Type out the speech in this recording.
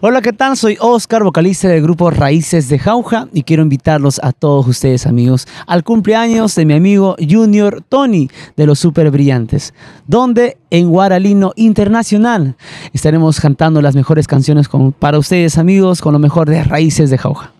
Hola, ¿qué tal? Soy Oscar, vocalista del grupo Raíces de Jauja y quiero invitarlos a todos ustedes, amigos, al cumpleaños de mi amigo Junior Tony de los Super Brillantes, donde en Guaralino Internacional estaremos cantando las mejores canciones para ustedes, amigos, con lo mejor de Raíces de Jauja.